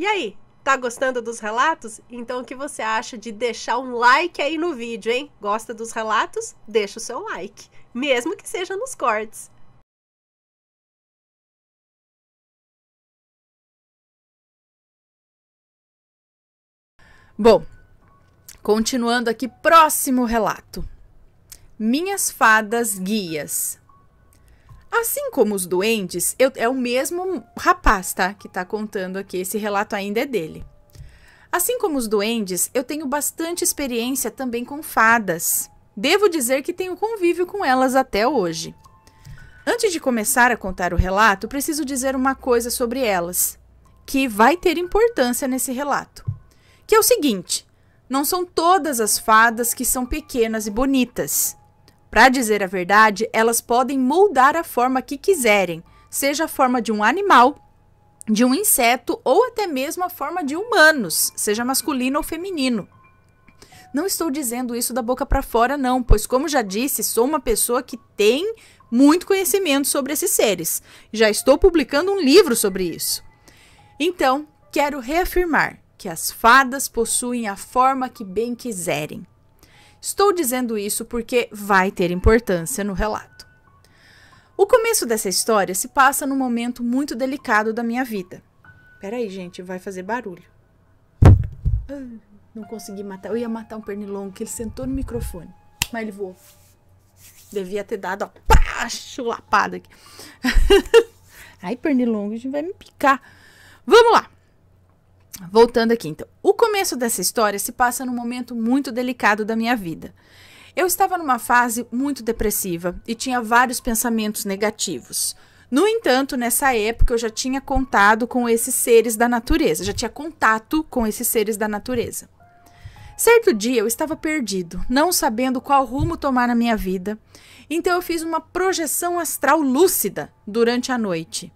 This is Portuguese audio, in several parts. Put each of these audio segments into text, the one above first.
E aí, tá gostando dos relatos? Então o que você acha de deixar um like aí no vídeo, hein? Gosta dos relatos? Deixa o seu like, mesmo que seja nos cortes. Bom, continuando aqui, próximo relato. Minhas fadas guias. Assim como os doentes, eu, é o mesmo rapaz, tá? Que tá contando aqui. Esse relato ainda é dele. Assim como os duendes, eu tenho bastante experiência também com fadas. Devo dizer que tenho convívio com elas até hoje. Antes de começar a contar o relato, preciso dizer uma coisa sobre elas, que vai ter importância nesse relato. Que é o seguinte: não são todas as fadas que são pequenas e bonitas. Para dizer a verdade, elas podem moldar a forma que quiserem, seja a forma de um animal, de um inseto ou até mesmo a forma de humanos, seja masculino ou feminino. Não estou dizendo isso da boca para fora, não, pois, como já disse, sou uma pessoa que tem muito conhecimento sobre esses seres. Já estou publicando um livro sobre isso. Então, quero reafirmar que as fadas possuem a forma que bem quiserem. Estou dizendo isso porque vai ter importância no relato. O começo dessa história se passa num momento muito delicado da minha vida. Peraí, gente, vai fazer barulho. não consegui matar. Eu ia matar um pernilongo que ele sentou no microfone, mas ele voou. Devia ter dado, ó, pá, chulapada aqui. Ai, pernilongo, a gente vai me picar. Vamos lá voltando aqui então. O começo dessa história se passa num momento muito delicado da minha vida. Eu estava numa fase muito depressiva e tinha vários pensamentos negativos. No entanto, nessa época eu já tinha contado com esses seres da natureza, já tinha contato com esses seres da natureza. Certo dia eu estava perdido, não sabendo qual rumo tomar na minha vida, então eu fiz uma projeção astral lúcida durante a noite.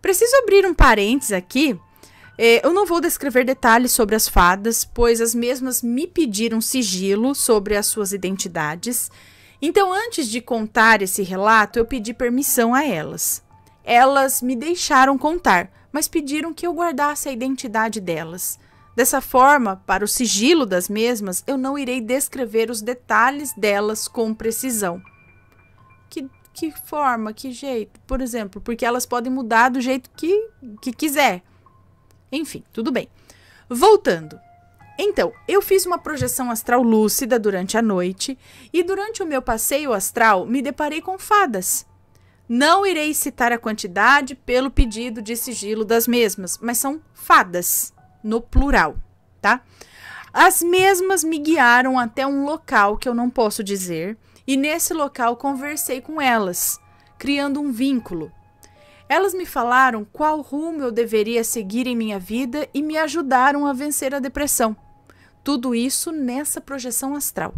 Preciso abrir um parênteses aqui é, eu não vou descrever detalhes sobre as fadas, pois as mesmas me pediram sigilo sobre as suas identidades. Então, antes de contar esse relato, eu pedi permissão a elas. Elas me deixaram contar, mas pediram que eu guardasse a identidade delas. Dessa forma, para o sigilo das mesmas, eu não irei descrever os detalhes delas com precisão. Que, que forma, que jeito? Por exemplo, porque elas podem mudar do jeito que, que quiser. Enfim, tudo bem. Voltando. Então, eu fiz uma projeção astral lúcida durante a noite e durante o meu passeio astral me deparei com fadas. Não irei citar a quantidade pelo pedido de sigilo das mesmas, mas são fadas, no plural, tá? As mesmas me guiaram até um local que eu não posso dizer, e nesse local conversei com elas, criando um vínculo. Elas me falaram qual rumo eu deveria seguir em minha vida e me ajudaram a vencer a depressão. Tudo isso nessa projeção astral.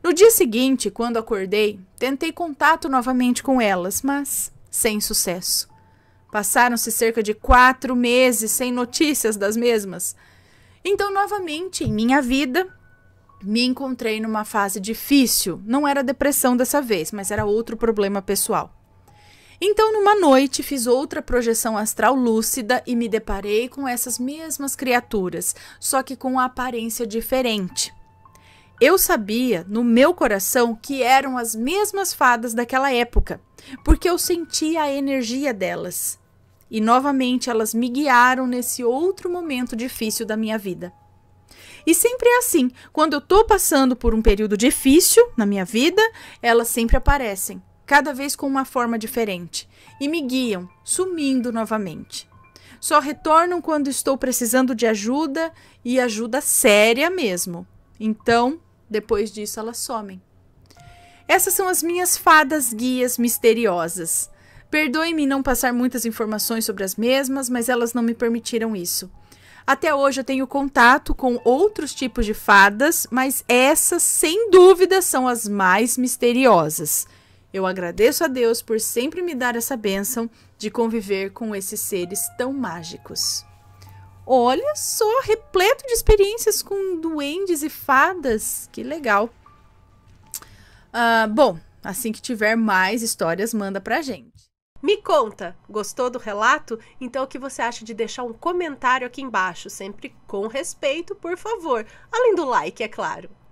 No dia seguinte, quando acordei, tentei contato novamente com elas, mas sem sucesso. Passaram-se cerca de quatro meses sem notícias das mesmas. Então, novamente, em minha vida, me encontrei numa fase difícil. Não era depressão dessa vez, mas era outro problema pessoal. Então, numa noite, fiz outra projeção astral lúcida e me deparei com essas mesmas criaturas, só que com uma aparência diferente. Eu sabia, no meu coração, que eram as mesmas fadas daquela época, porque eu sentia a energia delas. E novamente elas me guiaram nesse outro momento difícil da minha vida. E sempre é assim, quando eu estou passando por um período difícil na minha vida, elas sempre aparecem cada vez com uma forma diferente, e me guiam, sumindo novamente. Só retornam quando estou precisando de ajuda e ajuda séria mesmo. Então, depois disso, elas somem. Essas são as minhas fadas guias misteriosas. Perdoe-me não passar muitas informações sobre as mesmas, mas elas não me permitiram isso. Até hoje eu tenho contato com outros tipos de fadas, mas essas, sem dúvida, são as mais misteriosas. Eu agradeço a Deus por sempre me dar essa bênção de conviver com esses seres tão mágicos. Olha só, repleto de experiências com duendes e fadas. Que legal. Ah, bom, assim que tiver mais histórias, manda pra gente. Me conta, gostou do relato? Então o que você acha de deixar um comentário aqui embaixo, sempre com respeito, por favor. Além do like, é claro.